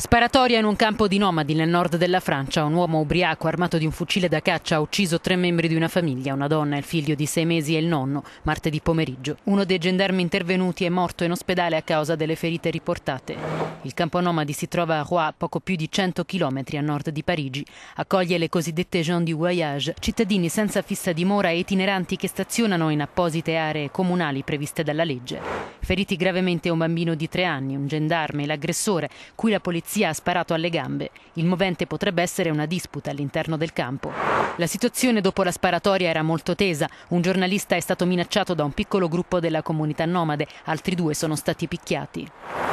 Sparatoria in un campo di nomadi nel nord della Francia. Un uomo ubriaco armato di un fucile da caccia ha ucciso tre membri di una famiglia, una donna, il figlio di sei mesi e il nonno, martedì pomeriggio. Uno dei gendarmi intervenuti è morto in ospedale a causa delle ferite riportate. Il campo nomadi si trova a Rouen, poco più di 100 km a nord di Parigi. Accoglie le cosiddette gens du voyage, cittadini senza fissa dimora e itineranti che stazionano in apposite aree comunali previste dalla legge. Feriti gravemente un bambino di tre anni, un gendarme, e l'aggressore, cui la polizia polizia ha sparato alle gambe. Il movente potrebbe essere una disputa all'interno del campo. La situazione dopo la sparatoria era molto tesa. Un giornalista è stato minacciato da un piccolo gruppo della comunità nomade, altri due sono stati picchiati.